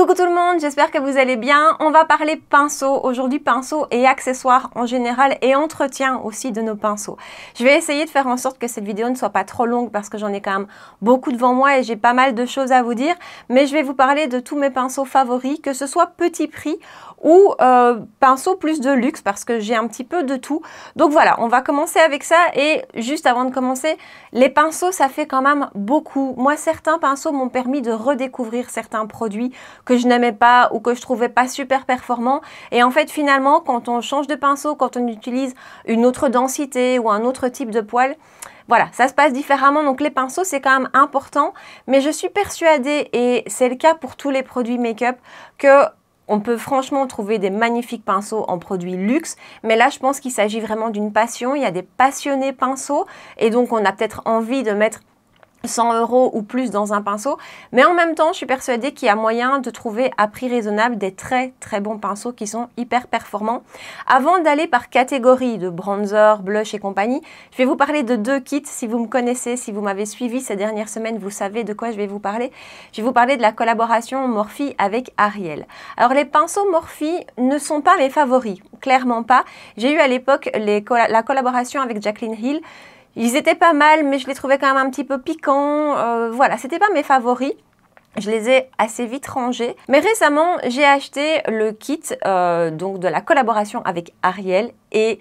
Coucou tout le monde, j'espère que vous allez bien. On va parler pinceaux aujourd'hui, pinceaux et accessoires en général et entretien aussi de nos pinceaux. Je vais essayer de faire en sorte que cette vidéo ne soit pas trop longue parce que j'en ai quand même beaucoup devant moi et j'ai pas mal de choses à vous dire, mais je vais vous parler de tous mes pinceaux favoris, que ce soit petit prix ou euh, pinceau plus de luxe parce que j'ai un petit peu de tout. Donc voilà, on va commencer avec ça et juste avant de commencer, les pinceaux ça fait quand même beaucoup. Moi certains pinceaux m'ont permis de redécouvrir certains produits que je n'aimais pas ou que je trouvais pas super performants et en fait finalement quand on change de pinceau, quand on utilise une autre densité ou un autre type de poil, voilà, ça se passe différemment, donc les pinceaux c'est quand même important, mais je suis persuadée, et c'est le cas pour tous les produits make-up, que on peut franchement trouver des magnifiques pinceaux en produits luxe, mais là je pense qu'il s'agit vraiment d'une passion, il y a des passionnés pinceaux et donc on a peut-être envie de mettre 100 euros ou plus dans un pinceau. Mais en même temps, je suis persuadée qu'il y a moyen de trouver à prix raisonnable des très très bons pinceaux qui sont hyper performants. Avant d'aller par catégorie de bronzer, blush et compagnie, je vais vous parler de deux kits. Si vous me connaissez, si vous m'avez suivi ces dernières semaines, vous savez de quoi je vais vous parler. Je vais vous parler de la collaboration Morphe avec Ariel. Alors les pinceaux Morphe ne sont pas mes favoris, clairement pas. J'ai eu à l'époque la collaboration avec Jacqueline Hill ils étaient pas mal, mais je les trouvais quand même un petit peu piquants. Euh, voilà, c'était pas mes favoris. Je les ai assez vite rangés. Mais récemment, j'ai acheté le kit euh, donc de la collaboration avec Ariel. Et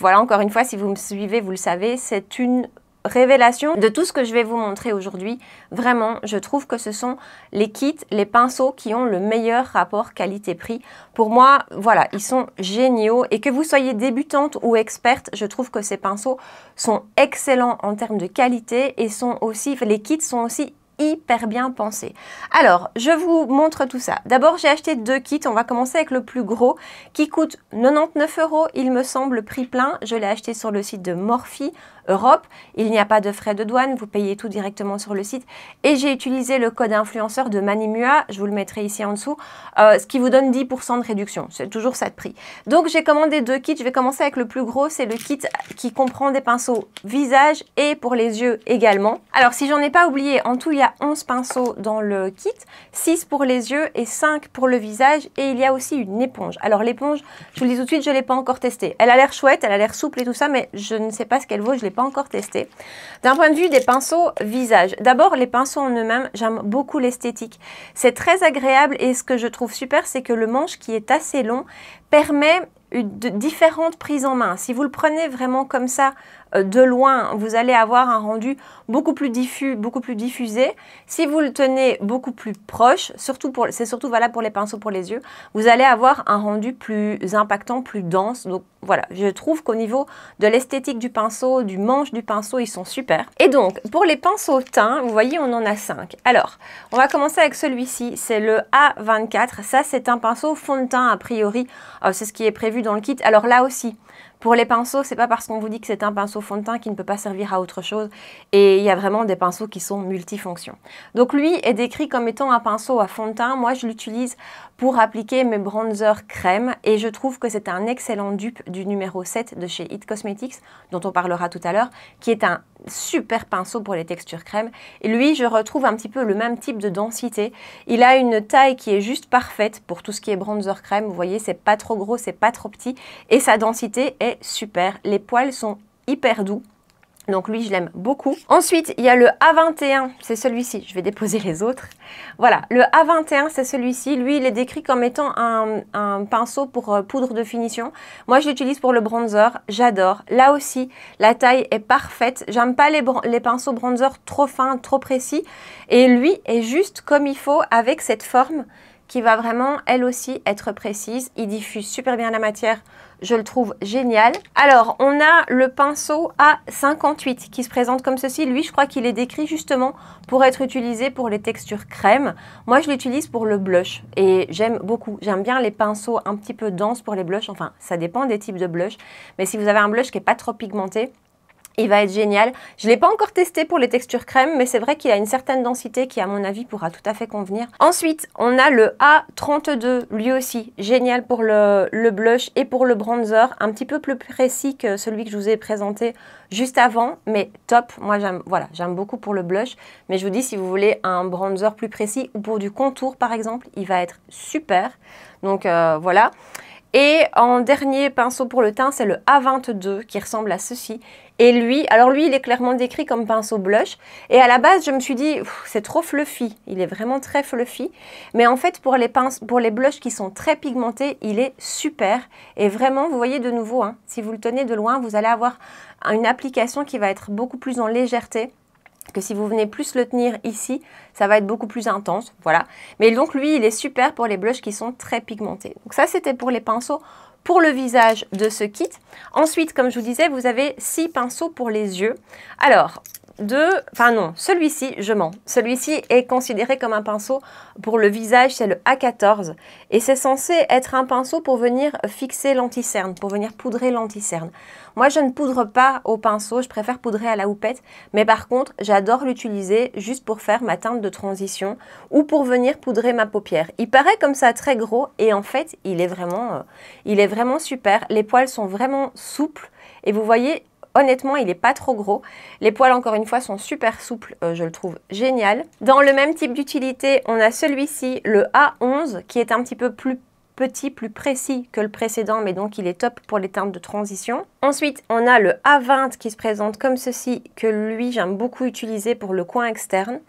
voilà, encore une fois, si vous me suivez, vous le savez, c'est une révélation de tout ce que je vais vous montrer aujourd'hui. Vraiment, je trouve que ce sont les kits, les pinceaux qui ont le meilleur rapport qualité-prix. Pour moi, voilà, ils sont géniaux. Et que vous soyez débutante ou experte, je trouve que ces pinceaux sont excellents en termes de qualité et sont aussi, les kits sont aussi hyper bien pensés Alors, je vous montre tout ça. D'abord, j'ai acheté deux kits. On va commencer avec le plus gros qui coûte 99 euros, il me semble, prix plein. Je l'ai acheté sur le site de Morphe. Europe. Il n'y a pas de frais de douane, vous payez tout directement sur le site. Et j'ai utilisé le code influenceur de Manimua, je vous le mettrai ici en dessous, euh, ce qui vous donne 10% de réduction. C'est toujours ça de prix. Donc j'ai commandé deux kits, je vais commencer avec le plus gros, c'est le kit qui comprend des pinceaux visage et pour les yeux également. Alors si j'en ai pas oublié, en tout il y a 11 pinceaux dans le kit, 6 pour les yeux et 5 pour le visage et il y a aussi une éponge. Alors l'éponge, je vous le dis tout de suite, je ne l'ai pas encore testée. Elle a l'air chouette, elle a l'air souple et tout ça, mais je ne sais pas ce qu'elle vaut, je pas encore testé. D'un point de vue des pinceaux visage, d'abord les pinceaux en eux-mêmes, j'aime beaucoup l'esthétique. C'est très agréable et ce que je trouve super, c'est que le manche qui est assez long permet de différentes prises en main. Si vous le prenez vraiment comme ça euh, de loin, vous allez avoir un rendu beaucoup plus diffus, beaucoup plus diffusé. Si vous le tenez beaucoup plus proche, surtout c'est surtout valable pour les pinceaux pour les yeux, vous allez avoir un rendu plus impactant, plus dense. Donc voilà, je trouve qu'au niveau de l'esthétique du pinceau, du manche du pinceau, ils sont super. Et donc, pour les pinceaux teints, vous voyez, on en a 5. Alors, on va commencer avec celui-ci, c'est le A24. Ça, c'est un pinceau fond de teint, a priori. Euh, c'est ce qui est prévu dans le kit. Alors là aussi, pour les pinceaux, c'est pas parce qu'on vous dit que c'est un pinceau fond de teint qui ne peut pas servir à autre chose. Et il y a vraiment des pinceaux qui sont multifonctions. Donc lui est décrit comme étant un pinceau à fond de teint. Moi, je l'utilise pour appliquer mes bronzers crème et je trouve que c'est un excellent dupe du numéro 7 de chez It Cosmetics dont on parlera tout à l'heure qui est un super pinceau pour les textures crème et lui je retrouve un petit peu le même type de densité il a une taille qui est juste parfaite pour tout ce qui est bronzer crème vous voyez c'est pas trop gros c'est pas trop petit et sa densité est super les poils sont hyper doux donc lui, je l'aime beaucoup. Ensuite, il y a le A21, c'est celui-ci. Je vais déposer les autres. Voilà, le A21, c'est celui-ci. Lui, il est décrit comme étant un, pinceau pour euh, poudre de finition. Moi, je l'utilise pour le bronzer. J'adore. Là aussi, la taille est parfaite. J'aime pas les, les, pinceaux bronzer trop fins, trop précis. Et lui est juste comme il faut avec cette forme qui va vraiment, elle aussi, être précise. Il diffuse super bien la matière, je le trouve génial. Alors, on a le pinceau A58 qui se présente comme ceci. Lui, je crois qu'il est décrit justement pour être utilisé pour les textures crème. Moi, je l'utilise pour le blush et j'aime beaucoup. J'aime bien les pinceaux un petit peu denses pour les blushs. Enfin, ça dépend des types de blush. Mais si vous avez un blush qui n'est pas trop pigmenté, il va être génial. Je ne l'ai pas encore testé pour les textures crème, mais c'est vrai qu'il a une certaine densité qui, à mon avis, pourra tout à fait convenir. Ensuite, on a le A32, lui aussi. Génial pour le, blush et pour le bronzer. Un petit peu plus précis que celui que je vous ai présenté juste avant, mais top. Moi, j'aime voilà, j'aime beaucoup pour le blush. Mais je vous dis, si vous voulez un bronzer plus précis ou pour du contour, par exemple, il va être super. Donc, euh, Voilà. Et en dernier pinceau pour le teint, c'est le A22 qui ressemble à ceci. Et lui, alors lui, il est clairement décrit comme pinceau blush. Et à la base, je me suis dit, c'est trop fluffy. Il est vraiment très fluffy. Mais en fait, pour les, pour les blushs qui sont très pigmentés, il est super. Et vraiment, vous voyez de nouveau, hein, si vous le tenez de loin, vous allez avoir une application qui va être beaucoup plus en légèreté que si vous venez plus le tenir ici, ça va être beaucoup plus intense, voilà. Mais donc lui, il est super pour les blushs qui sont très pigmentés. Donc ça, c'était pour les pinceaux pour le visage de ce kit. Ensuite, comme je vous disais, vous avez six pinceaux pour les yeux. Alors, de... Enfin non, celui-ci, je mens. Celui-ci est considéré comme un pinceau pour le visage, c'est le A14. Et c'est censé être un pinceau pour venir fixer l'anticerne, pour venir poudrer l'anticerne. Moi, je ne poudre pas au pinceau, je préfère poudrer à la houppette. Mais par contre, j'adore l'utiliser juste pour faire ma teinte de transition ou pour venir poudrer ma paupière. Il paraît comme ça très gros et en fait, il est vraiment, euh, il est vraiment super. Les poils sont vraiment souples. Et vous voyez, Honnêtement, il n'est pas trop gros. Les poils, encore une fois, sont super souples. Euh, je le trouve génial. Dans le même type d'utilité, on a celui-ci, le A11, qui est un petit peu plus petit, plus précis que le précédent, mais donc il est top pour les teintes de transition. Ensuite, on a le A20 qui se présente comme ceci, que lui, j'aime beaucoup utiliser pour le coin externe.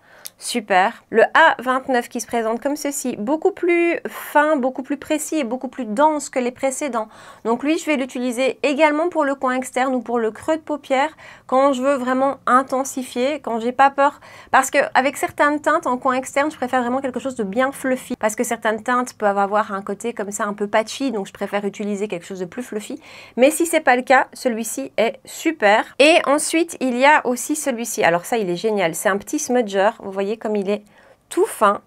Super. Le A29 qui se présente comme ceci, beaucoup plus fin, beaucoup plus précis et beaucoup plus dense que les précédents. Donc lui, je vais l'utiliser également pour le coin externe ou pour le creux de paupière quand je veux vraiment intensifier, quand j'ai pas peur. Parce avec certaines teintes en coin externe, je préfère vraiment quelque chose de bien fluffy. Parce que certaines teintes peuvent avoir un côté comme ça un peu patchy, donc je préfère utiliser quelque chose de plus fluffy. Mais si c'est pas le cas, celui-ci est super. Et ensuite, il y a aussi celui-ci. Alors ça, il est génial. C'est un petit smudger, vous voyez comme il est tout fin.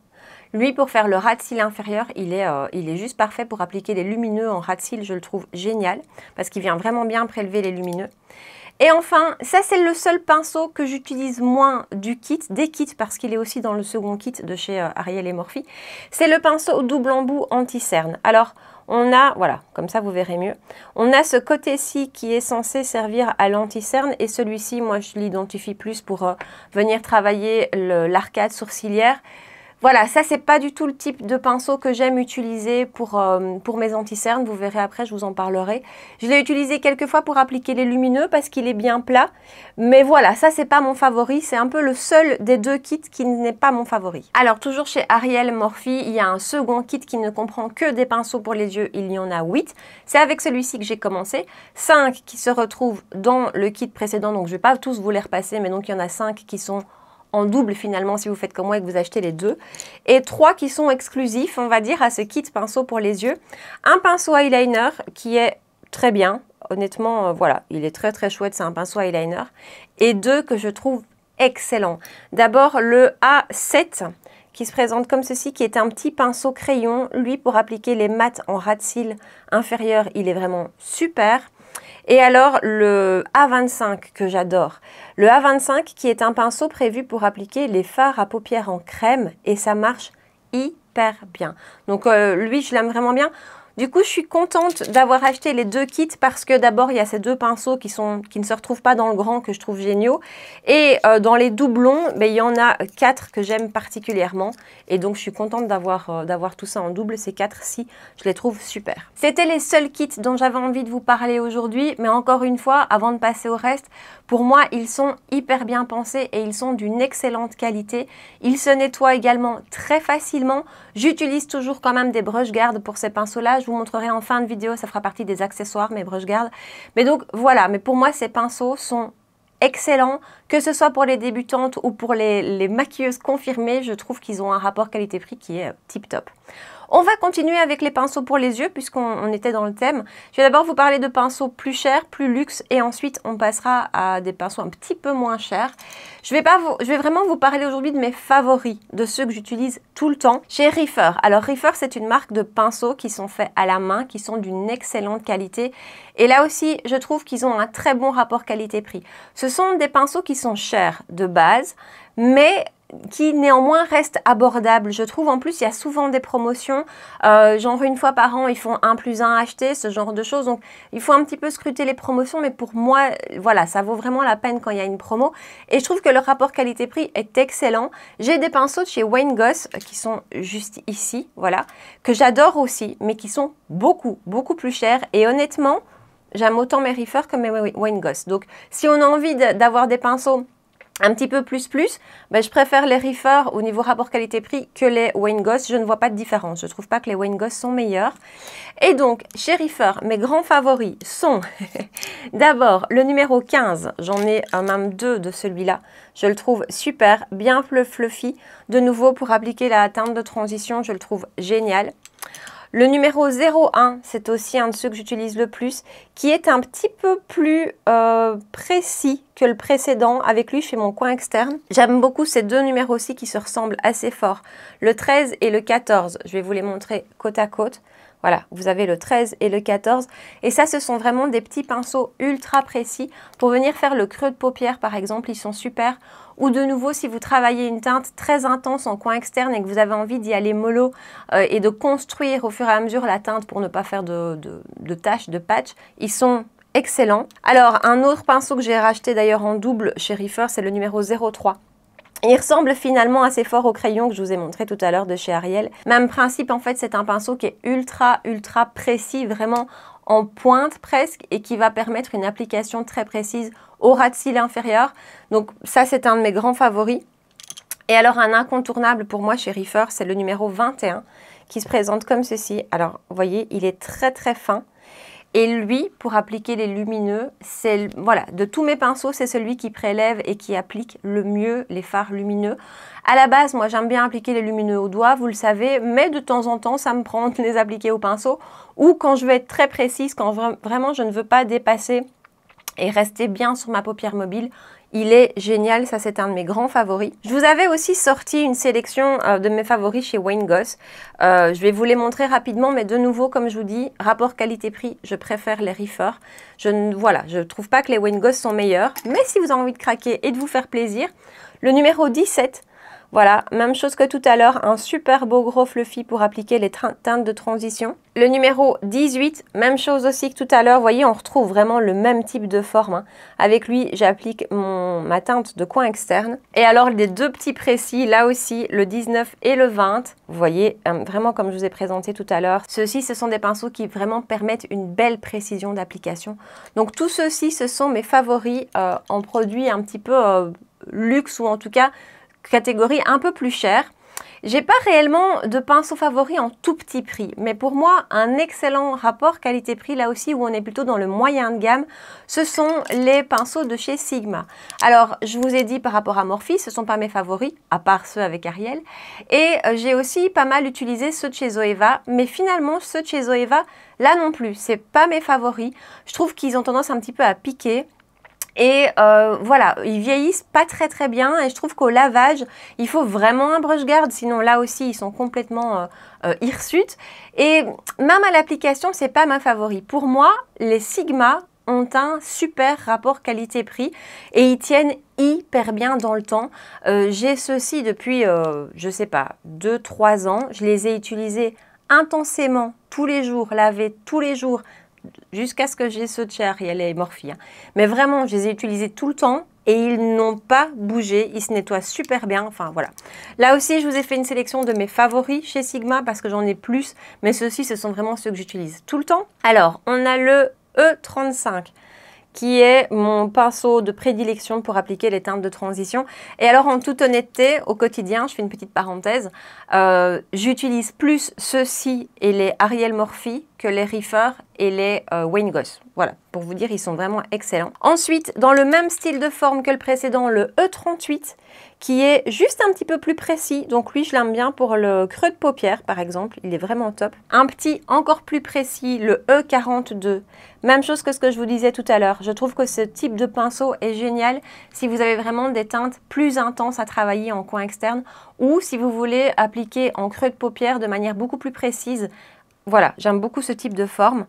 Lui, pour faire le ras de cils inférieur, il est, euh, il est juste parfait pour appliquer les lumineux en ras de cils. Je le trouve génial parce qu'il vient vraiment bien prélever les lumineux. Et enfin, ça c'est le seul pinceau que j'utilise moins du kit, des kits, parce qu'il est aussi dans le second kit de chez euh, Ariel et Morphe. C'est le pinceau double embout anti-cerne. Alors, on a, voilà, comme ça vous verrez mieux, on a ce côté-ci qui est censé servir à l'anticerne et celui-ci, moi je l'identifie plus pour euh, venir travailler l'arcade sourcilière voilà, ça, c'est pas du tout le type de pinceau que j'aime utiliser pour, euh, pour mes anti-cernes. Vous verrez après, je vous en parlerai. Je l'ai utilisé quelques fois pour appliquer les lumineux parce qu'il est bien plat. Mais voilà, ça, c'est pas mon favori. C'est un peu le seul des deux kits qui n'est pas mon favori. Alors, toujours chez Ariel Morphy, il y a un second kit qui ne comprend que des pinceaux pour les yeux. Il y en a 8. C'est avec celui-ci que j'ai commencé. 5 qui se retrouvent dans le kit précédent. Donc, je vais pas tous vous les repasser, mais donc, il y en a cinq qui sont en double finalement si vous faites comme moi et que vous achetez les deux. Et trois qui sont exclusifs, on va dire, à ce kit pinceau pour les yeux. Un pinceau eyeliner qui est très bien, honnêtement, euh, voilà, il est très très chouette, c'est un pinceau eyeliner. Et deux que je trouve excellents. D'abord le A7 qui se présente comme ceci, qui est un petit pinceau crayon. Lui, pour appliquer les mattes en ras de cils inférieur, il est vraiment super. Et alors, le A25 que j'adore. Le A25 qui est un pinceau prévu pour appliquer les fards à paupières en crème et ça marche hyper bien. Donc, euh, lui, je l'aime vraiment bien. Du coup, je suis contente d'avoir acheté les deux kits parce que d'abord, il y a ces deux pinceaux qui, sont, qui ne se retrouvent pas dans le grand que je trouve géniaux. Et euh, dans les doublons, ben, il y en a quatre que j'aime particulièrement. Et donc, je suis contente d'avoir euh, d'avoir tout ça en double. Ces quatre-ci, je les trouve super. C'était les seuls kits dont j'avais envie de vous parler aujourd'hui. Mais encore une fois, avant de passer au reste, pour moi, ils sont hyper bien pensés et ils sont d'une excellente qualité. Ils se nettoient également très facilement. J'utilise toujours quand même des brush gardes pour ces pinceaux-là. Je vous montrerai en fin de vidéo, ça fera partie des accessoires, mes brush gardes. Mais donc voilà, mais pour moi, ces pinceaux sont excellents, que ce soit pour les débutantes ou pour les, les maquilleuses confirmées, je trouve qu'ils ont un rapport qualité-prix qui est euh, tip top. On va continuer avec les pinceaux pour les yeux puisqu'on était dans le thème. Je vais d'abord vous parler de pinceaux plus chers, plus luxe et ensuite on passera à des pinceaux un petit peu moins chers. Je vais, pas vous, je vais vraiment vous parler aujourd'hui de mes favoris, de ceux que j'utilise tout le temps chez Reefer. Alors Reefer c'est une marque de pinceaux qui sont faits à la main, qui sont d'une excellente qualité et là aussi je trouve qu'ils ont un très bon rapport qualité-prix. Ce sont des pinceaux qui sont chers de base mais qui néanmoins reste abordable. Je trouve en plus, il y a souvent des promotions, euh, genre une fois par an, ils font 1 plus 1 acheter, ce genre de choses. Donc, il faut un petit peu scruter les promotions, mais pour moi, voilà, ça vaut vraiment la peine quand il y a une promo. Et je trouve que le rapport qualité-prix est excellent. J'ai des pinceaux de chez Wayne Goss euh, qui sont juste ici, voilà, que j'adore aussi, mais qui sont beaucoup, beaucoup plus chers. Et honnêtement, j'aime autant mes reefers que mes Wayne Goss. Donc, si on a envie d'avoir des pinceaux un petit peu plus plus, ben, je préfère les Reefer au niveau rapport qualité-prix que les Wayne Goss. Je ne vois pas de différence. Je ne trouve pas que les Wayne Goss sont meilleurs. Et donc, chez Reefer, mes grands favoris sont d'abord le numéro 15. J'en ai un, même deux de celui-là. Je le trouve super, bien fluffy. De nouveau, pour appliquer la teinte de transition, je le trouve génial. Le numéro 01, c'est aussi un de ceux que j'utilise le plus, qui est un petit peu plus euh, précis que le précédent. Avec lui, je fais mon coin externe. J'aime beaucoup ces deux numéros ci qui se ressemblent assez fort. Le 13 et le 14, je vais vous les montrer côte à côte. Voilà, vous avez le 13 et le 14. Et ça, ce sont vraiment des petits pinceaux ultra précis pour venir faire le creux de paupière, par exemple. Ils sont super ou de nouveau, si vous travaillez une teinte très intense en coin externe et que vous avez envie d'y aller mollo euh, et de construire au fur et à mesure la teinte pour ne pas faire de, tâches, de taches, de patch, ils sont excellents. Alors, un autre pinceau que j'ai racheté d'ailleurs en double chez Reefer, c'est le numéro 03. Il ressemble finalement assez fort au crayon que je vous ai montré tout à l'heure de chez Ariel. Même principe, en fait, c'est un pinceau qui est ultra, ultra précis, vraiment en pointe presque et qui va permettre une application très précise au ras de cils inférieur. Donc ça, c'est un de mes grands favoris. Et alors, un incontournable pour moi chez Reefer, c'est le numéro 21 qui se présente comme ceci. Alors, vous voyez, il est très très fin. Et lui, pour appliquer les lumineux, c'est voilà, de tous mes pinceaux, c'est celui qui prélève et qui applique le mieux les fards lumineux. À la base, moi, j'aime bien appliquer les lumineux au doigt, vous le savez, mais de temps en temps, ça me prend de les appliquer au pinceau ou quand je veux être très précise, quand vraiment je ne veux pas dépasser et rester bien sur ma paupière mobile, il est génial, ça c'est un de mes grands favoris. Je vous avais aussi sorti une sélection euh, de mes favoris chez Wayne Goss. Euh, je vais vous les montrer rapidement, mais de nouveau, comme je vous dis, rapport qualité-prix, je préfère les Reefers. Je ne voilà, je trouve pas que les Wayne Goss sont meilleurs, mais si vous avez envie de craquer et de vous faire plaisir, le numéro 17 voilà, même chose que tout à l'heure, un super beau gros fluffy pour appliquer les teintes de transition. Le numéro 18, même chose aussi que tout à l'heure, vous voyez, on retrouve vraiment le même type de forme. Hein. Avec lui, j'applique ma teinte de coin externe. Et alors, les deux petits précis, là aussi, le 19 et le 20, vous voyez, euh, vraiment comme je vous ai présenté tout à l'heure, ceux-ci, ce sont des pinceaux qui vraiment permettent une belle précision d'application. Donc, tous ceux-ci, ce sont mes favoris euh, en produits un petit peu euh, luxe ou en tout cas catégorie un peu plus chère. J'ai pas réellement de pinceau favoris en tout petit prix, mais pour moi, un excellent rapport qualité-prix, là aussi où on est plutôt dans le moyen de gamme, ce sont les pinceaux de chez Sigma. Alors, je vous ai dit par rapport à Morphe, ce sont pas mes favoris, à part ceux avec Ariel, et euh, j'ai aussi pas mal utilisé ceux de chez Zoeva, mais finalement, ceux de chez Zoeva, là non plus, c'est pas mes favoris. Je trouve qu'ils ont tendance un petit peu à piquer, et euh, voilà, ils vieillissent pas très très bien et je trouve qu'au lavage, il faut vraiment un brush guard, sinon là aussi ils sont complètement euh, euh, hirsutes. Et même à l'application, c'est pas ma favorite. Pour moi, les Sigma ont un super rapport qualité-prix et ils tiennent hyper bien dans le temps. J'ai ceux-ci depuis, je sais pas, 2-3 ans. Je les ai utilisés intensément tous les jours, lavés tous les jours, jusqu'à ce que j'ai ce de chez Ariel et Morphe. Hein. Mais vraiment, je les ai utilisés tout le temps et ils n'ont pas bougé. Ils se nettoient super bien. Enfin, voilà. Là aussi, je vous ai fait une sélection de mes favoris chez Sigma parce que j'en ai plus. Mais ceux-ci, ce sont vraiment ceux que j'utilise tout le temps. Alors, on a le E35 qui est mon pinceau de prédilection pour appliquer les teintes de transition. Et alors, en toute honnêteté, au quotidien, je fais une petite parenthèse, euh, j'utilise plus ceux-ci et les Ariel Morphy que les Reefer et les euh, Wayne Goss. Voilà, pour vous dire, ils sont vraiment excellents. Ensuite, dans le même style de forme que le précédent, le E38, qui est juste un petit peu plus précis. Donc lui, je l'aime bien pour le creux de paupière, par exemple. Il est vraiment top. Un petit encore plus précis, le E42. Même chose que ce que je vous disais tout à l'heure. Je trouve que ce type de pinceau est génial si vous avez vraiment des teintes plus intenses à travailler en coin externe ou si vous voulez appliquer en creux de paupière de manière beaucoup plus précise. Voilà, j'aime beaucoup ce type de forme.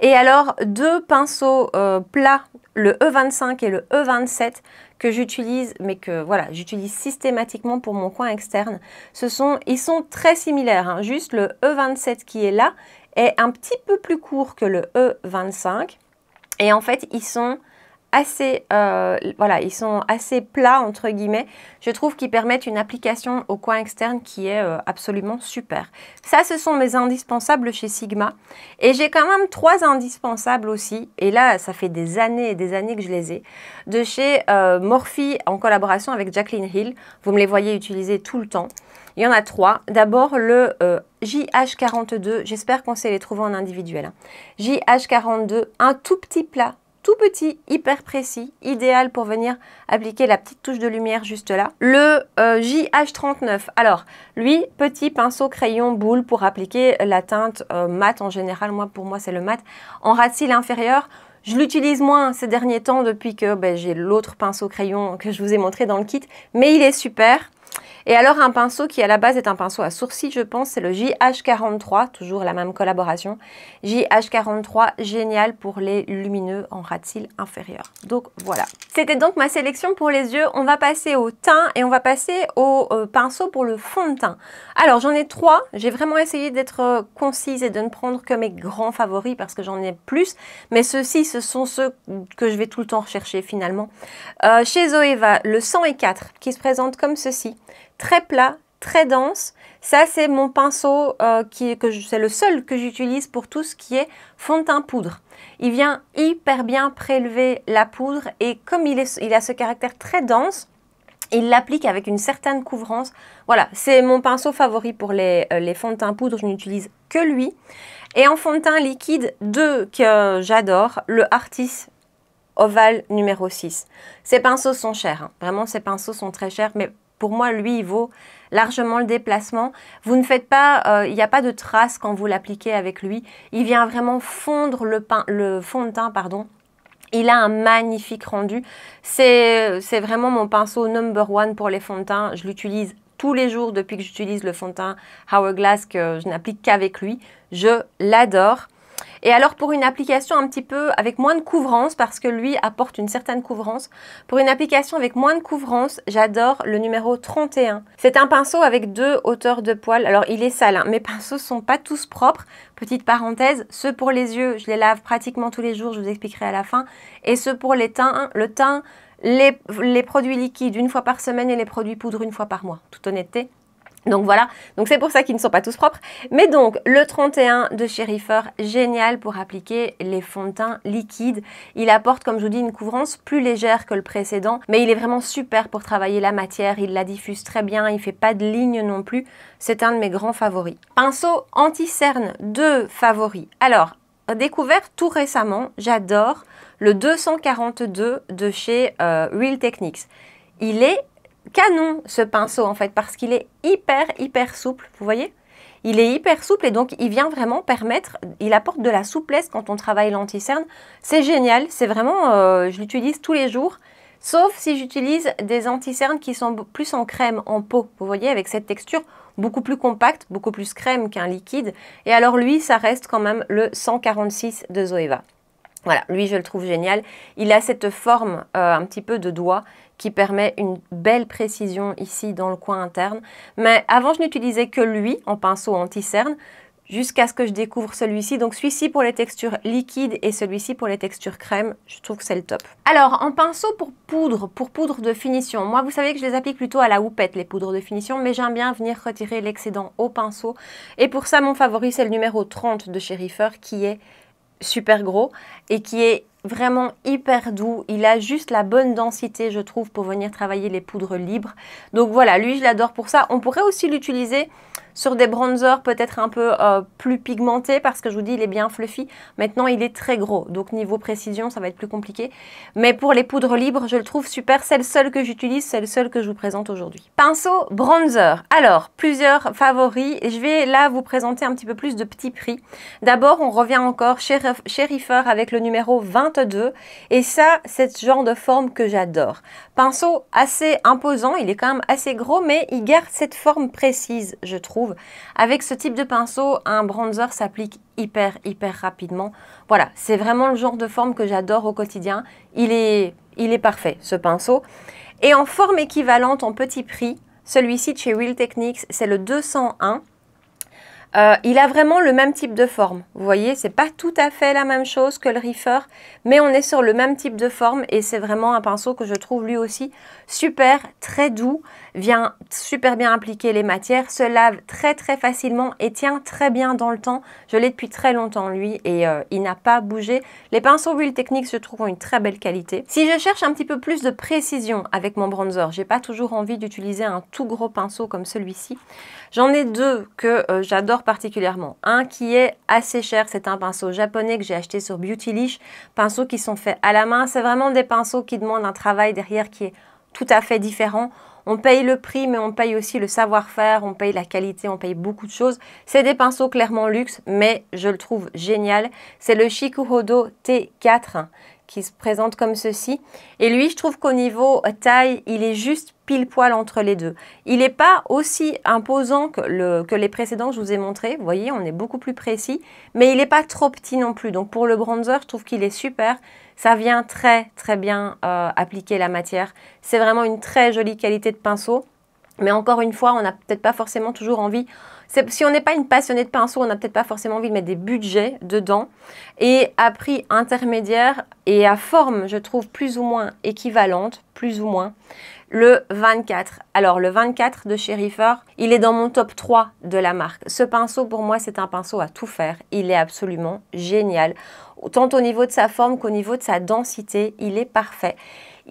Et alors, deux pinceaux euh, plats, le E25 et le E27, que j'utilise, mais que voilà, j'utilise systématiquement pour mon coin externe. Ce sont, ils sont très similaires, hein. juste le E27 qui est là est un petit peu plus court que le E25. Et en fait, ils sont assez, euh, voilà, ils sont assez plats entre guillemets. Je trouve qu'ils permettent une application au coin externe qui est euh, absolument super. Ça, ce sont mes indispensables chez Sigma. Et j'ai quand même trois indispensables aussi. Et là, ça fait des années et des années que je les ai. De chez euh, Morphe en collaboration avec Jacqueline Hill. Vous me les voyez utiliser tout le temps. Il y en a trois. D'abord, le JH42. J'espère qu'on sait les trouver en individuel. Hein. JH42, un tout petit plat tout petit, hyper précis, idéal pour venir appliquer la petite touche de lumière juste là. Le euh, JH39, alors lui, petit pinceau, crayon, boule pour appliquer la teinte euh, mat en général, moi pour moi c'est le mat, en ras inférieur. Je l'utilise moins ces derniers temps depuis que ben, j'ai l'autre pinceau crayon que je vous ai montré dans le kit, mais il est super. Et alors un pinceau qui à la base est un pinceau à sourcils, je pense, c'est le JH43, toujours la même collaboration. JH43, génial pour les lumineux en ras cils inférieur. Donc voilà. C'était donc ma sélection pour les yeux. On va passer au teint et on va passer au euh, pinceau pour le fond de teint. Alors j'en ai trois. J'ai vraiment essayé d'être euh, concise et de ne prendre que mes grands favoris parce que j'en ai plus. Mais ceux-ci, ce sont ceux que je vais tout le temps rechercher finalement. Euh, chez Zoeva, le 104 qui se présente comme ceci très plat, très dense. Ça, c'est mon pinceau, euh, qui, que c'est le seul que j'utilise pour tout ce qui est fond de teint poudre. Il vient hyper bien prélever la poudre et comme il, a ce caractère très dense, il l'applique avec une certaine couvrance. Voilà, c'est mon pinceau favori pour euh, les, fonds de teint poudre, je n'utilise que lui. Et en fond de teint liquide, deux que j'adore, le Artis Oval numéro 6. Ces pinceaux sont chers, hein. vraiment ces pinceaux sont très chers, mais pour moi, lui, il vaut largement le déplacement. Vous ne faites pas, euh, il n'y a pas de trace quand vous l'appliquez avec lui. Il vient vraiment fondre le, le fond de teint, pardon. Il a un magnifique rendu. C'est vraiment mon pinceau number one pour les fonds de teint. Je l'utilise tous les jours depuis que j'utilise le fond de teint Hourglass que je n'applique qu'avec lui. Je l'adore. Et alors pour une application un petit peu avec moins de couvrance, parce que lui apporte une certaine couvrance, pour une application avec moins de couvrance, j'adore le numéro 31. C'est un pinceau avec deux hauteurs de poils. Alors il est sale, hein, mes pinceaux sont pas tous propres. Petite parenthèse, ceux pour les yeux, je les lave pratiquement tous les jours, je vous expliquerai à la fin. Et ceux pour les teints, hein, le teint, les, les produits liquides une fois par semaine et les produits poudres une fois par mois, toute honnêteté. Donc voilà, donc c'est pour ça qu'ils ne sont pas tous propres. Mais donc le 31 de chez génial pour appliquer les fonds de teint liquides. Il apporte, comme je vous dis, une couvrance plus légère que le précédent, mais il est vraiment super pour travailler la matière. Il la diffuse très bien, il fait pas de lignes non plus. C'est un de mes grands favoris. Pinceau anti-cerne, deux favoris. Alors, découvert tout récemment, j'adore le 242 de chez euh, Real Techniques. Il est canon ce pinceau en fait parce qu'il est hyper hyper souple, vous voyez il est hyper souple et donc il vient vraiment permettre, il apporte de la souplesse quand on travaille l'anti-cerne. C'est génial, c'est vraiment, euh, je l'utilise tous les jours, sauf si j'utilise des anti-cernes qui sont plus en crème, en peau, vous voyez, avec cette texture beaucoup plus compacte, beaucoup plus crème qu'un liquide. Et alors lui, ça reste quand même le 146 de Zoeva. Voilà, lui je le trouve génial. Il a cette forme euh, un petit peu de doigt qui permet une belle précision ici dans le coin interne. Mais avant, je n'utilisais que lui en pinceau anti-cerne jusqu'à ce que je découvre celui-ci. Donc celui-ci pour les textures liquides et celui-ci pour les textures crème, je trouve que c'est le top. Alors en pinceau pour poudre, pour poudre de finition, moi vous savez que je les applique plutôt à la houppette les poudres de finition, mais j'aime bien venir retirer l'excédent au pinceau. Et pour ça mon favori c'est le numéro 30 de chez qui est super gros et qui est vraiment hyper doux. Il a juste la bonne densité, je trouve, pour venir travailler les poudres libres. Donc voilà, lui, je l'adore pour ça. On pourrait aussi l'utiliser sur des bronzers peut-être un peu euh, plus pigmentés, parce que je vous dis, il est bien fluffy. Maintenant, il est très gros, donc niveau précision, ça va être plus compliqué. Mais pour les poudres libres, je le trouve super. C'est le seul que j'utilise, c'est le seul que je vous présente aujourd'hui. Pinceau bronzer. Alors, plusieurs favoris. Je vais là vous présenter un petit peu plus de petits prix. D'abord, on revient encore chez, avec le numéro 22. Et ça, c'est ce genre de forme que j'adore. Pinceau assez imposant, il est quand même assez gros, mais il garde cette forme précise, je trouve avec ce type de pinceau, un bronzer s'applique hyper, hyper rapidement. Voilà, c'est vraiment le genre de forme que j'adore au quotidien. Il est, il est parfait, ce pinceau. Et en forme équivalente, en petit prix, celui-ci de chez Real Techniques, c'est le 201. Euh, il a vraiment le même type de forme. Vous voyez, c'est pas tout à fait la même chose que le Reefer, mais on est sur le même type de forme et c'est vraiment un pinceau que je trouve lui aussi super, très doux vient super bien appliquer les matières, se lave très très facilement et tient très bien dans le temps. Je l'ai depuis très longtemps lui et euh, il n'a pas bougé. Les pinceaux huile technique se trouvent une très belle qualité. Si je cherche un petit peu plus de précision avec mon bronzer, j'ai pas toujours envie d'utiliser un tout gros pinceau comme celui-ci. J'en ai deux que euh, j'adore particulièrement. Un qui est assez cher, c'est un pinceau japonais que j'ai acheté sur Beautylish. Pinceaux qui sont faits à la main, c'est vraiment des pinceaux qui demandent un travail derrière qui est tout à fait différent. On paye le prix, mais on paye aussi le savoir-faire, on paye la qualité, on paye beaucoup de choses. C'est des pinceaux clairement luxe, mais je le trouve génial. C'est le Shikuhodo T4 qui se présente comme ceci. Et lui, je trouve qu'au niveau taille, il est juste pile poil entre les deux. Il n'est pas aussi imposant que, les précédents que je vous ai montré, Vous voyez, on est beaucoup plus précis, mais il n'est pas trop petit non plus. Donc pour le bronzer, je trouve qu'il est super. Ça vient très très bien euh, appliquer la matière. C'est vraiment une très jolie qualité de pinceau. Mais encore une fois, on n'a peut-être pas forcément toujours envie si on n'est pas une passionnée de pinceaux, on n'a peut-être pas forcément envie de mettre des budgets dedans. Et à prix intermédiaire et à forme, je trouve, plus ou moins équivalente, plus ou moins, le 24. Alors le 24 de chez il est dans mon top 3 de la marque. Ce pinceau, pour moi, c'est un pinceau à tout faire. Il est absolument génial. Tant au niveau de sa forme qu'au niveau de sa densité, il est parfait.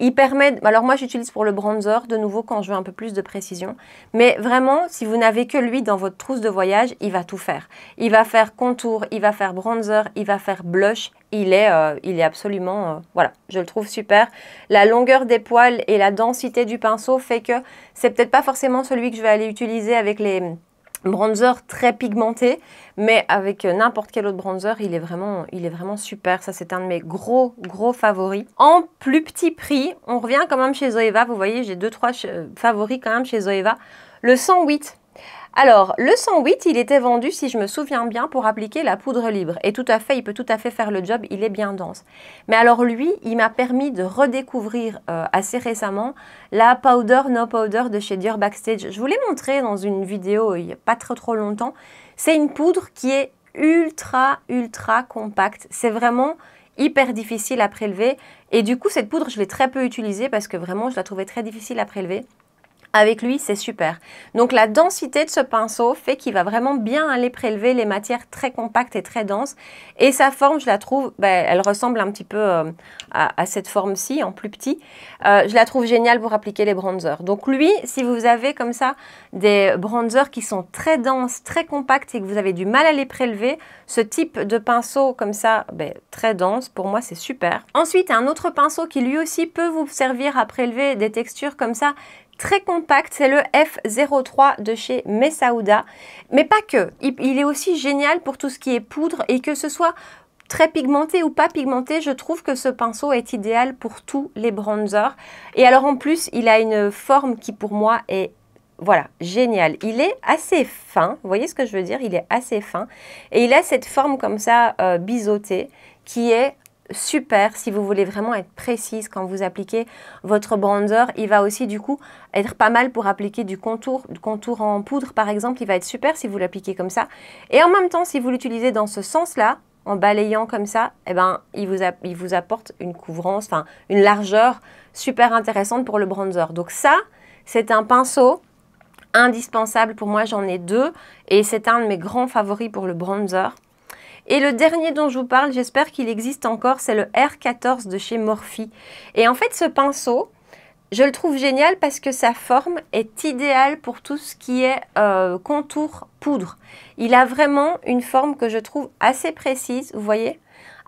Il permet, alors moi j'utilise pour le bronzer de nouveau quand je veux un peu plus de précision, mais vraiment si vous n'avez que lui dans votre trousse de voyage, il va tout faire. Il va faire contour, il va faire bronzer, il va faire blush, il est, euh, il est absolument, euh, voilà, je le trouve super. La longueur des poils et la densité du pinceau fait que c'est peut-être pas forcément celui que je vais aller utiliser avec les bronzer très pigmenté, mais avec euh, n'importe quel autre bronzer, il est vraiment, il est vraiment super. Ça, c'est un de mes gros, gros favoris. En plus petit prix, on revient quand même chez Zoeva. Vous voyez, j'ai deux, trois euh, favoris quand même chez Zoeva. Le 108, alors, le 108, il était vendu, si je me souviens bien, pour appliquer la poudre libre. Et tout à fait, il peut tout à fait faire le job, il est bien dense. Mais alors lui, il m'a permis de redécouvrir euh, assez récemment la Powder No Powder de chez Dior Backstage. Je vous l'ai montré dans une vidéo euh, il n'y a pas trop trop longtemps. C'est une poudre qui est ultra, ultra compacte. C'est vraiment hyper difficile à prélever. Et du coup, cette poudre, je l'ai très peu utilisée parce que vraiment, je la trouvais très difficile à prélever avec lui, c'est super. Donc la densité de ce pinceau fait qu'il va vraiment bien aller prélever les matières très compactes et très denses. Et sa forme, je la trouve, ben, elle ressemble un petit peu euh, à, cette forme-ci, en plus petit. Euh, je la trouve géniale pour appliquer les bronzers. Donc lui, si vous avez comme ça des bronzers qui sont très denses, très compactes et que vous avez du mal à les prélever, ce type de pinceau comme ça, ben, très dense, pour moi, c'est super. Ensuite, un autre pinceau qui lui aussi peut vous servir à prélever des textures comme ça très compact, c'est le F03 de chez Messauda. Mais pas que, il est aussi génial pour tout ce qui est poudre et que ce soit très pigmenté ou pas pigmenté, je trouve que ce pinceau est idéal pour tous les bronzers. Et alors en plus, il a une forme qui pour moi est voilà, génial. Il est assez fin, vous voyez ce que je veux dire Il est assez fin. Et il a cette forme comme ça euh, biseautée qui est super si vous voulez vraiment être précise quand vous appliquez votre bronzer. Il va aussi du coup être pas mal pour appliquer du contour, du contour en poudre par exemple. Il va être super si vous l'appliquez comme ça. Et en même temps, si vous l'utilisez dans ce sens-là, en balayant comme ça, eh ben, il, vous il vous apporte une couvrance, enfin une largeur super intéressante pour le bronzer. Donc ça, c'est un pinceau indispensable. Pour moi, j'en ai deux et c'est un de mes grands favoris pour le bronzer. Et le dernier dont je vous parle, j'espère qu'il existe encore, c'est le R14 de chez Morphe. Et en fait, ce pinceau, je le trouve génial parce que sa forme est idéale pour tout ce qui est euh, contour poudre. Il a vraiment une forme que je trouve assez précise, vous voyez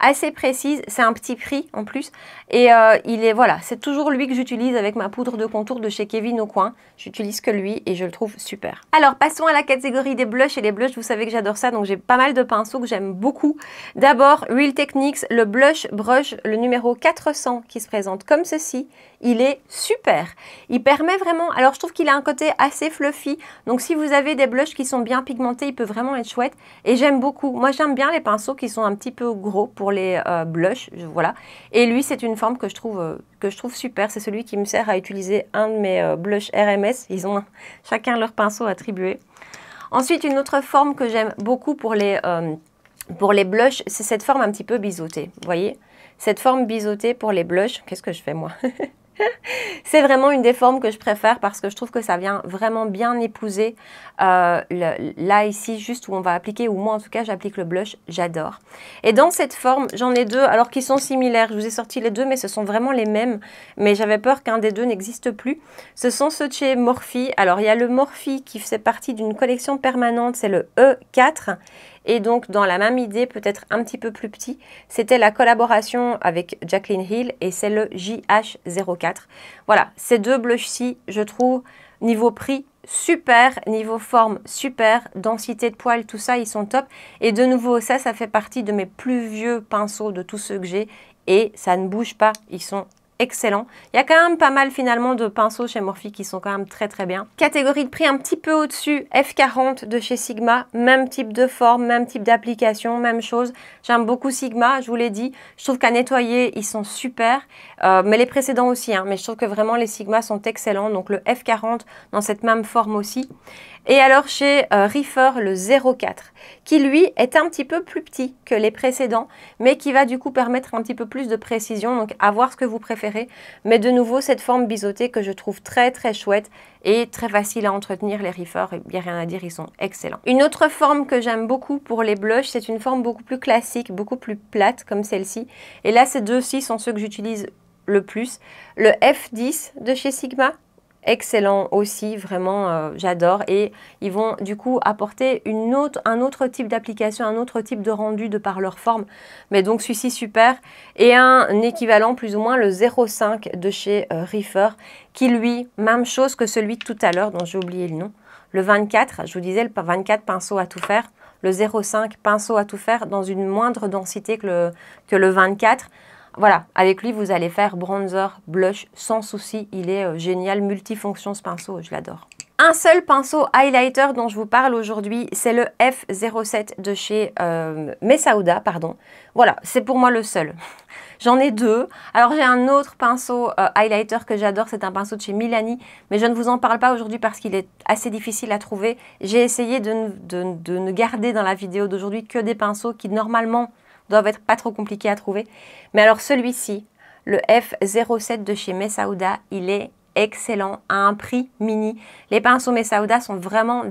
assez précise. C'est un petit prix en plus. Et euh, il est, voilà, c'est toujours lui que j'utilise avec ma poudre de contour de chez Kevin au coin. J'utilise que lui et je le trouve super. Alors, passons à la catégorie des blushs. Et les blushs, vous savez que j'adore ça. Donc, j'ai pas mal de pinceaux que j'aime beaucoup. D'abord, Real Techniques, le blush brush, le numéro 400 qui se présente comme ceci. Il est super. Il permet vraiment... Alors, je trouve qu'il a un côté assez fluffy. Donc, si vous avez des blushs qui sont bien pigmentés, il peut vraiment être chouette. Et j'aime beaucoup. Moi, j'aime bien les pinceaux qui sont un petit peu gros pour les euh, blushs, voilà. Et lui, c'est une forme que je trouve, euh, que je trouve super. C'est celui qui me sert à utiliser un de mes blushes blushs RMS. Ils ont chacun leur pinceau attribué. Ensuite, une autre forme que j'aime beaucoup pour les, euh, pour les blushs, c'est cette forme un petit peu biseautée, vous voyez Cette forme biseautée pour les blushs, qu'est-ce que je fais moi c'est vraiment une des formes que je préfère parce que je trouve que ça vient vraiment bien épouser euh, là ici juste où on va appliquer ou moi en tout cas j'applique le blush j'adore et dans cette forme j'en ai deux alors qui sont similaires je vous ai sorti les deux mais ce sont vraiment les mêmes mais j'avais peur qu'un des deux n'existe plus ce sont ceux de chez Morphe alors il y a le Morphe qui fait partie d'une collection permanente c'est le E4 et donc, dans la même idée, peut-être un petit peu plus petit, c'était la collaboration avec Jacqueline Hill et c'est le JH04. Voilà, ces deux blushs-ci, je trouve, niveau prix, super, niveau forme, super, densité de poils, tout ça, ils sont top. Et de nouveau, ça, ça fait partie de mes plus vieux pinceaux de tous ceux que j'ai et ça ne bouge pas, ils sont excellent. Il y a quand même pas mal finalement de pinceaux chez Morphe qui sont quand même très très bien. Catégorie de prix un petit peu au-dessus, F40 de chez Sigma, même type de forme, même type d'application, même chose. J'aime beaucoup Sigma, je vous l'ai dit. Je trouve qu'à nettoyer, ils sont super, euh, mais les précédents aussi. Hein. mais je trouve que vraiment les Sigma sont excellents, donc le F40 dans cette même forme aussi. Et alors chez euh, Reefer, le 04, qui lui est un petit peu plus petit que les précédents, mais qui va du coup permettre un petit peu plus de précision, donc à voir ce que vous préférez. Mais de nouveau, cette forme biseautée que je trouve très très chouette et très facile à entretenir, les Reefer, il n'y a rien à dire, ils sont excellents. Une autre forme que j'aime beaucoup pour les blushs, c'est une forme beaucoup plus classique, beaucoup plus plate comme celle-ci. Et là, ces deux-ci sont ceux que j'utilise le plus. Le F10 de chez Sigma, excellent aussi, vraiment euh, j'adore. Et ils vont du coup apporter un autre type d'application, un autre type de rendu de par leur forme. Mais donc celui-ci super. Et un équivalent plus ou moins le 05 de chez euh, Reefer, qui lui, même chose que celui de tout à l'heure dont j'ai oublié le nom. Le 24, je vous disais le 24 pinceau à tout faire. Le 05 pinceau à tout faire dans une moindre densité que le, que le 24. Voilà, avec lui, vous allez faire bronzer, blush, sans souci. Il est euh, génial, multifonction ce pinceau, je l'adore. Un seul pinceau highlighter dont je vous parle aujourd'hui, c'est le F07 de chez euh, pardon. Voilà, c'est pour moi le seul. J'en ai deux. Alors j'ai un autre pinceau euh, highlighter que j'adore, c'est un pinceau de chez Milani, mais je ne vous en parle pas aujourd'hui parce qu'il est assez difficile à trouver. J'ai essayé de ne garder dans la vidéo d'aujourd'hui que des pinceaux qui normalement doivent être pas trop compliqués à trouver. Mais alors celui-ci, le F07 de chez Messaouda, il est excellent à un prix mini. Les pinceaux Mesauda sont vraiment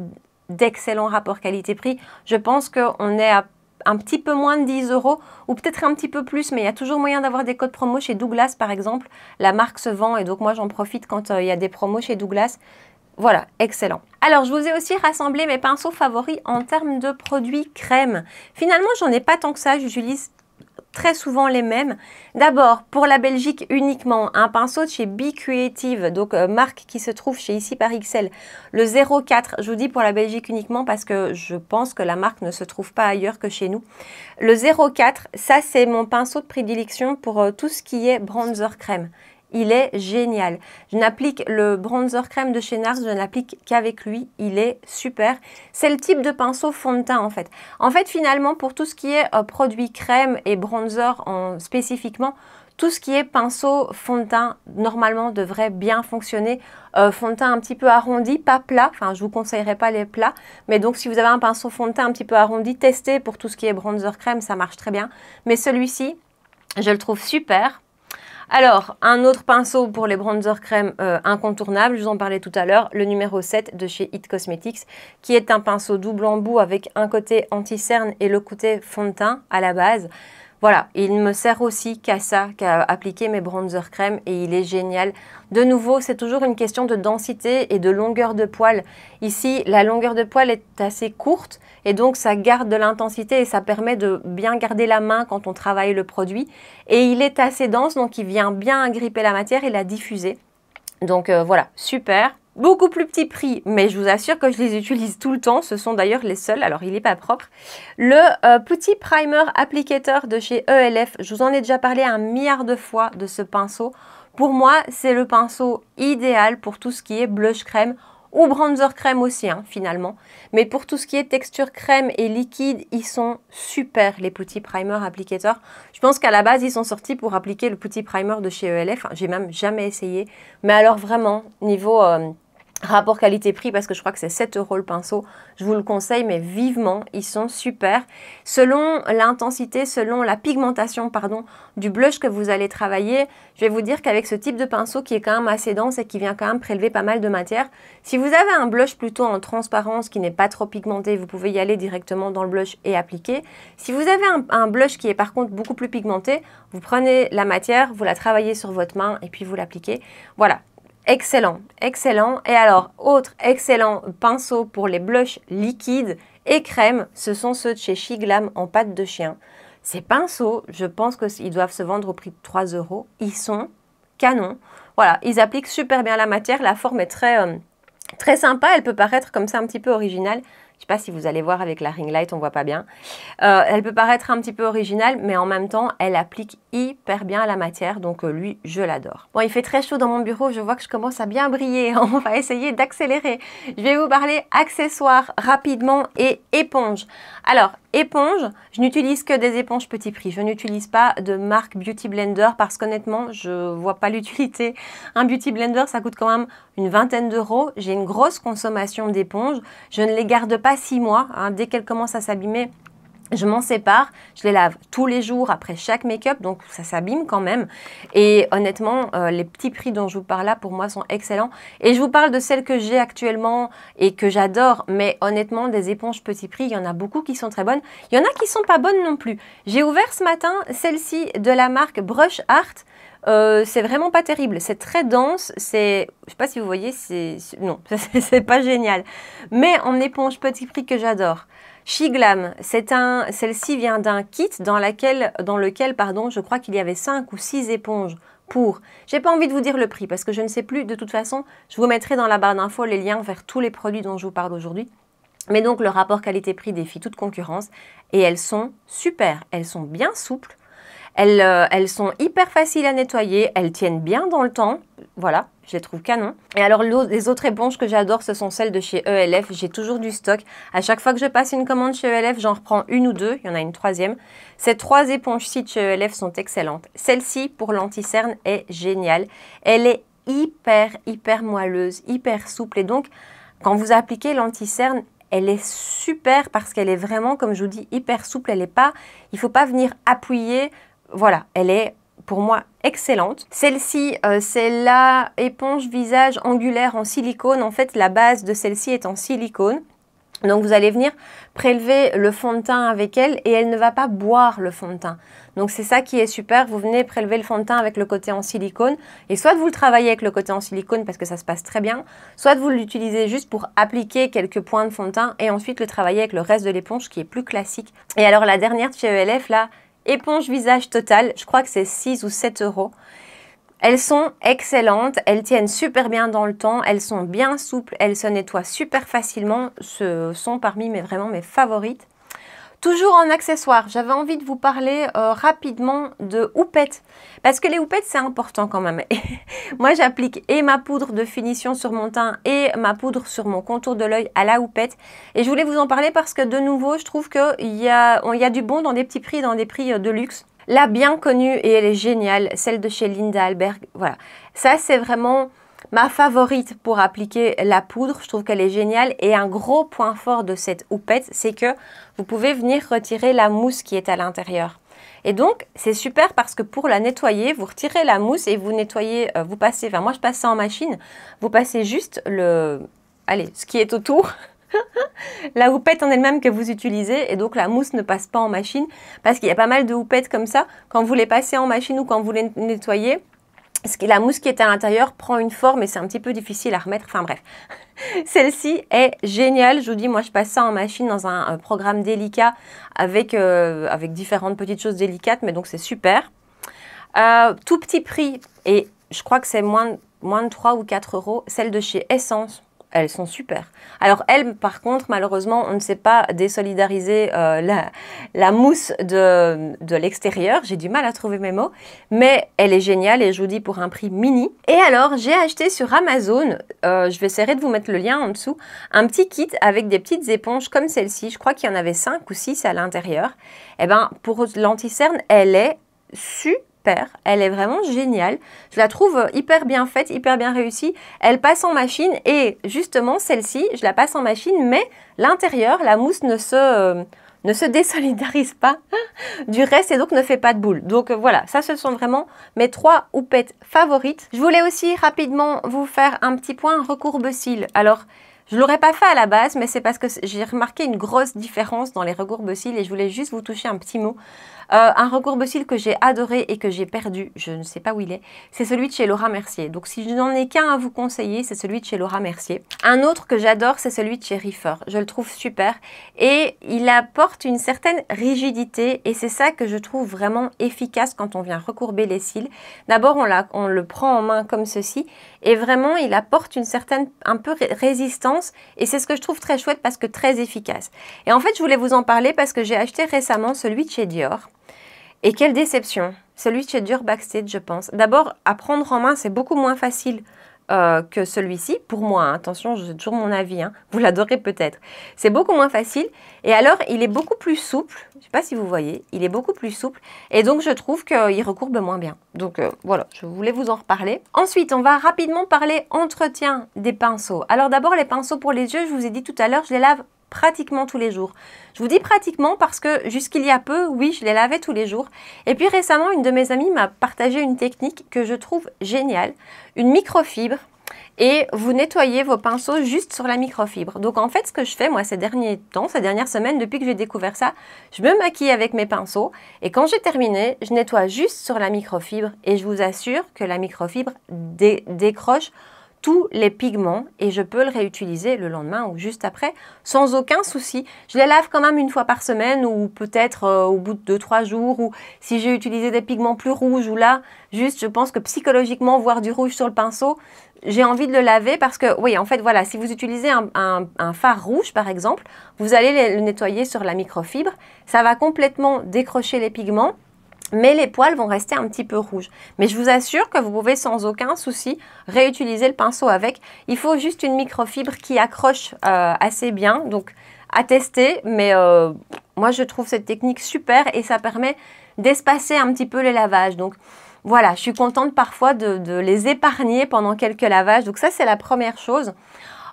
d'excellents rapports qualité-prix. Je pense qu'on est à un petit peu moins de 10 euros ou peut-être un petit peu plus, mais il y a toujours moyen d'avoir des codes promo chez Douglas par exemple. La marque se vend et donc moi j'en profite quand euh, il y a des promos chez Douglas. Voilà, excellent. Alors, je vous ai aussi rassemblé mes pinceaux favoris en termes de produits crème. Finalement, j'en ai pas tant que ça, j'utilise très souvent les mêmes. D'abord, pour la Belgique uniquement, un pinceau de chez Be Creative, donc euh, marque qui se trouve chez ici par XL, le 04. Je vous dis pour la Belgique uniquement parce que je pense que la marque ne se trouve pas ailleurs que chez nous. Le 04, ça c'est mon pinceau de prédilection pour euh, tout ce qui est bronzer crème. Il est génial. Je n'applique le bronzer crème de chez Nars, je n'applique qu'avec lui. Il est super. C'est le type de pinceau fond de teint en fait. En fait, finalement, pour tout ce qui est euh, produit crème et bronzer en, spécifiquement, tout ce qui est pinceau, fond de teint, normalement devrait bien fonctionner. fond de teint un petit peu arrondi, pas plat. Enfin, je vous conseillerais pas les plats. Mais donc, si vous avez un pinceau fond de teint un petit peu arrondi, testez pour tout ce qui est bronzer crème, ça marche très bien. Mais celui-ci, je le trouve super alors, un autre pinceau pour les bronzer crème incontournables, euh, incontournable, je vous en parlais tout à l'heure, le numéro 7 de chez It Cosmetics, qui est un pinceau double embout avec un côté anti-cerne et le côté fond de teint à la base. Voilà, il ne me sert aussi qu'à ça, qu'à appliquer mes bronzer crème et il est génial. De nouveau, c'est toujours une question de densité et de longueur de poil. Ici, la longueur de poil est assez courte et donc ça garde de l'intensité et ça permet de bien garder la main quand on travaille le produit. Et il est assez dense, donc il vient bien agripper la matière et la diffuser. Donc euh, voilà, super, Beaucoup plus petit prix, mais je vous assure que je les utilise tout le temps. Ce sont d'ailleurs les seuls, alors il n'est pas propre. Le euh, petit primer applicateur de chez ELF, je vous en ai déjà parlé un milliard de fois de ce pinceau. Pour moi, c'est le pinceau idéal pour tout ce qui est blush crème ou bronzer crème aussi hein, finalement. Mais pour tout ce qui est texture crème et liquide, ils sont super les petits Primer applicateurs. Je pense qu'à la base, ils sont sortis pour appliquer le petit primer de chez ELF. J'ai même jamais essayé. Mais alors vraiment, niveau... Euh, Rapport qualité-prix, parce que je crois que c'est 7 euros le pinceau. Je vous le conseille, mais vivement, ils sont super. Selon l'intensité, selon la pigmentation, pardon, du blush que vous allez travailler, je vais vous dire qu'avec ce type de pinceau qui est quand même assez dense et qui vient quand même prélever pas mal de matière, si vous avez un blush plutôt en transparence qui n'est pas trop pigmenté, vous pouvez y aller directement dans le blush et appliquer. Si vous avez un, un blush qui est par contre beaucoup plus pigmenté, vous prenez la matière, vous la travaillez sur votre main et puis vous l'appliquez. Voilà, Excellent, excellent. Et alors, autre excellent pinceau pour les blushs liquides et crèmes, ce sont ceux de chez Shiglam en pâte de chien. Ces pinceaux, je pense qu'ils doivent se vendre au prix de 3 euros. Ils sont canons. Voilà, ils appliquent super bien la matière. La forme est très, euh, très sympa. Elle peut paraître comme ça un petit peu originale, je ne sais pas si vous allez voir avec la ring light, on ne voit pas bien. Euh, elle peut paraître un petit peu originale, mais en même temps, elle applique hyper bien la matière. Donc euh, lui, je l'adore. Bon, il fait très chaud dans mon bureau. Je vois que je commence à bien briller. On va essayer d'accélérer. Je vais vous parler accessoires rapidement et éponge. Alors, Éponge, je n'utilise que des éponges petit prix. Je n'utilise pas de marque Beauty Blender parce qu'honnêtement, je vois pas l'utilité. Un Beauty Blender, ça coûte quand même une vingtaine d'euros. J'ai une grosse consommation d'éponges. Je ne les garde pas six mois. Hein. Dès qu'elles commencent à s'abîmer, je m'en sépare, je les lave tous les jours après chaque make-up, donc ça s'abîme quand même. Et honnêtement, euh, les petits prix dont je vous parle là, pour moi, sont excellents. Et je vous parle de celles que j'ai actuellement et que j'adore, mais honnêtement, des éponges petits prix, il y en a beaucoup qui sont très bonnes. Il y en a qui sont pas bonnes non plus. J'ai ouvert ce matin celle-ci de la marque Brush Art. Euh, c'est vraiment pas terrible, c'est très dense, c'est, je sais pas si vous voyez, c'est, non, c'est pas génial. Mais en éponge petit prix que j'adore. Chiglam, c'est un, celle-ci vient d'un kit dans, lequel, pardon, je crois qu'il y avait 5 ou 6 éponges pour. J'ai pas envie de vous dire le prix parce que je ne sais plus. De toute façon, je vous mettrai dans la barre d'infos les liens vers tous les produits dont je vous parle aujourd'hui. Mais donc le rapport qualité-prix défie toute concurrence et elles sont super, elles sont bien souples, euh, elles, sont hyper faciles à nettoyer, elles tiennent bien dans le temps. Voilà, je les trouve canon. Et alors les autres éponges que j'adore, ce sont celles de chez ELF. J'ai toujours du stock. À chaque fois que je passe une commande chez ELF, j'en reprends une ou deux. Il y en a une troisième. Ces trois éponges de chez ELF sont excellentes. Celle-ci pour l'anti-cerne est géniale. Elle est hyper hyper moelleuse, hyper souple et donc quand vous appliquez l'anti-cerne, elle est super parce qu'elle est vraiment, comme je vous dis, hyper souple. Elle est pas, il faut pas venir appuyer voilà, elle est pour moi excellente. Celle-ci, euh, c'est la éponge visage angulaire en silicone. En fait, la base de celle-ci est en silicone. Donc vous allez venir prélever le fond de teint avec elle et elle ne va pas boire le fond de teint. Donc c'est ça qui est super, vous venez prélever le fond de teint avec le côté en silicone et soit vous le travaillez avec le côté en silicone parce que ça se passe très bien, soit vous l'utilisez juste pour appliquer quelques points de fond de teint et ensuite le travailler avec le reste de l'éponge qui est plus classique. Et alors la dernière de chez ELF là, Éponge visage total, je crois que c'est 6 ou 7 euros. Elles sont excellentes, elles tiennent super bien dans le temps, elles sont bien souples, elles se nettoient super facilement, ce sont parmi mes, vraiment mes favorites. Toujours en accessoire, j'avais envie de vous parler euh, rapidement de houppettes. Parce que les houppettes, c'est important quand même. Moi, j'applique et ma poudre de finition sur mon teint et ma poudre sur mon contour de l'œil à la houppette. Et je voulais vous en parler parce que de nouveau, je trouve qu'il y, y, a du bon dans des petits prix, dans des prix euh, de luxe. La bien connue, et elle est géniale, celle de chez Linda Alberg. Voilà. Ça, c'est vraiment Ma favorite pour appliquer la poudre, je trouve qu'elle est géniale et un gros point fort de cette houppette, c'est que vous pouvez venir retirer la mousse qui est à l'intérieur. Et donc, c'est super parce que pour la nettoyer, vous retirez la mousse et vous nettoyez, euh, vous passez, enfin moi je passe ça en machine, vous passez juste le, allez, ce qui est autour, la houppette en elle-même que vous utilisez et donc la mousse ne passe pas en machine parce qu'il y a pas mal de houppettes comme ça. Quand vous les passez en machine ou quand vous les nettoyez, la mousse qui est à l'intérieur prend une forme et c'est un petit peu difficile à remettre. Enfin bref, celle-ci est géniale. Je vous dis, moi je passe ça en machine dans un euh, programme délicat avec, euh, avec différentes petites choses délicates, mais donc c'est super. Euh, tout petit prix, et je crois que c'est moins, moins de 3 ou 4 euros, celle de chez Essence elles sont super. Alors elle, par contre, malheureusement, on ne sait pas désolidariser euh, la, mousse de, l'extérieur. J'ai du mal à trouver mes mots. Mais elle est géniale et je vous dis pour un prix mini. Et alors, j'ai acheté sur Amazon, euh, je vais essayer de vous mettre le lien en dessous, un petit kit avec des petites éponges comme celle-ci. Je crois qu'il y en avait 5 ou 6 à l'intérieur. Et eh ben pour l'anticerne, elle est super elle est vraiment géniale. Je la trouve euh, hyper bien faite, hyper bien réussie. Elle passe en machine et justement celle-ci, je la passe en machine, mais l'intérieur, la mousse ne se, euh, ne se désolidarise pas du reste et donc ne fait pas de boule. Donc euh, voilà, ça ce sont vraiment mes trois houppettes favorites. Je voulais aussi rapidement vous faire un petit point recourbe-cils. Alors, je ne l'aurais pas fait à la base, mais c'est parce que j'ai remarqué une grosse différence dans les recourbes cils et je voulais juste vous toucher un petit mot. Euh, un un cils que j'ai adoré et que j'ai perdu, je ne sais pas où il est, c'est celui de chez Laura Mercier. Donc si je n'en ai qu'un à vous conseiller, c'est celui de chez Laura Mercier. Un autre que j'adore, c'est celui de chez Reefer. Je le trouve super et il apporte une certaine rigidité et c'est ça que je trouve vraiment efficace quand on vient recourber les cils. D'abord, on, on le prend en main comme ceci et vraiment, il apporte une certaine un peu résistance et c'est ce que je trouve très chouette parce que très efficace. Et en fait, je voulais vous en parler parce que j'ai acheté récemment celui de chez Dior. Et quelle déception Celui ci est Dur Backstage, je pense. D'abord, à prendre en main, c'est beaucoup moins facile euh, que celui-ci, pour moi, hein, attention, j'ai toujours mon avis, hein. vous l'adorez peut-être. C'est beaucoup moins facile et alors il est beaucoup plus souple, je ne sais pas si vous voyez, il est beaucoup plus souple et donc je trouve qu'il recourbe moins bien. Donc euh, voilà, je voulais vous en reparler. Ensuite, on va rapidement parler entretien des pinceaux. Alors d'abord les pinceaux pour les yeux, je vous ai dit tout à l'heure, je les lave pratiquement tous les jours. Je vous dis pratiquement parce que jusqu'il y a peu, oui, je les lavais tous les jours. Et puis récemment, une de mes amies m'a partagé une technique que je trouve géniale, une microfibre. Et vous nettoyez vos pinceaux juste sur la microfibre. Donc en fait, ce que je fais moi ces derniers temps, ces dernières semaines, depuis que j'ai découvert ça, je me maquille avec mes pinceaux et quand j'ai terminé, je nettoie juste sur la microfibre et je vous assure que la microfibre dé décroche tous les pigments et je peux le réutiliser le lendemain ou juste après sans aucun souci. Je les lave quand même une fois par semaine ou peut-être euh, au bout de 2-3 jours ou si j'ai utilisé des pigments plus rouges ou là, juste je pense que psychologiquement voir du rouge sur le pinceau, j'ai envie de le laver parce que oui en fait voilà, si vous utilisez un, un, un fard rouge par exemple, vous allez le nettoyer sur la microfibre, ça va complètement décrocher les pigments mais les poils vont rester un petit peu rouges. Mais je vous assure que vous pouvez sans aucun souci réutiliser le pinceau avec. Il faut juste une microfibre qui accroche euh, assez bien, donc à tester, mais euh, moi je trouve cette technique super et ça permet d'espacer un petit peu les lavages. Donc voilà, je suis contente parfois de les épargner pendant quelques lavages. Donc ça c'est la première chose.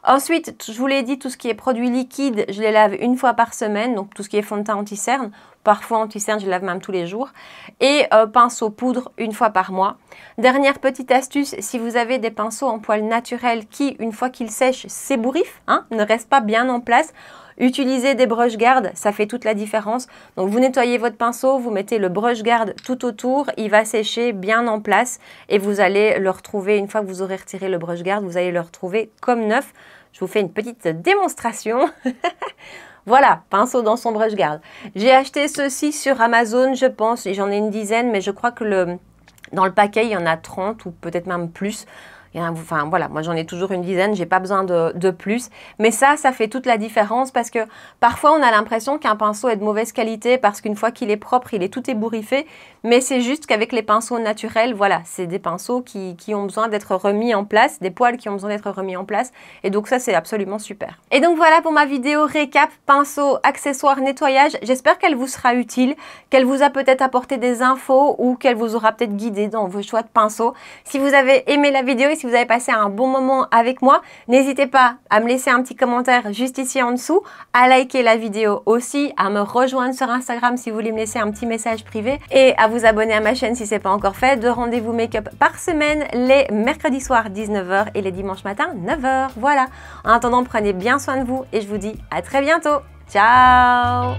Ensuite, je vous l'ai dit, tout ce qui est produit liquide, je les lave une fois par semaine, donc tout ce qui est fond de teint anti-cerne. Parfois anti-cerne, je lave même tous les jours. Et euh, pinceau poudre une fois par mois. Dernière petite astuce, si vous avez des pinceaux en poils naturels qui, une fois qu'ils sèchent, s'ébouriffent, hein, ne restent pas bien en place, utilisez des brush guards, ça fait toute la différence. Donc vous nettoyez votre pinceau, vous mettez le brush guard tout autour, il va sécher bien en place et vous allez le retrouver, une fois que vous aurez retiré le brush guard, vous allez le retrouver comme neuf. Je vous fais une petite démonstration. voilà, pinceau dans son brush garde. J'ai acheté ceci sur Amazon, je pense, et j'en ai une dizaine, mais je crois que le, dans le paquet, il y en a 30 ou peut-être même plus enfin voilà, moi j'en ai toujours une dizaine, j'ai pas besoin de, de, plus. Mais ça, ça fait toute la différence parce que parfois on a l'impression qu'un pinceau est de mauvaise qualité parce qu'une fois qu'il est propre, il est tout ébouriffé. Mais c'est juste qu'avec les pinceaux naturels, voilà, c'est des pinceaux qui, qui ont besoin d'être remis en place, des poils qui ont besoin d'être remis en place. Et donc ça, c'est absolument super. Et donc voilà pour ma vidéo récap, pinceaux, accessoires, nettoyage. J'espère qu'elle vous sera utile, qu'elle vous a peut-être apporté des infos ou qu'elle vous aura peut-être guidé dans vos choix de pinceaux. Si vous avez aimé la vidéo et vous avez passé un bon moment avec moi. N'hésitez pas à me laisser un petit commentaire juste ici en dessous, à liker la vidéo aussi, à me rejoindre sur Instagram si vous voulez me laisser un petit message privé et à vous abonner à ma chaîne si ce n'est pas encore fait. de rendez-vous make-up par semaine, les mercredis soirs 19h et les dimanches matins 9h. Voilà. En attendant, prenez bien soin de vous et je vous dis à très bientôt. Ciao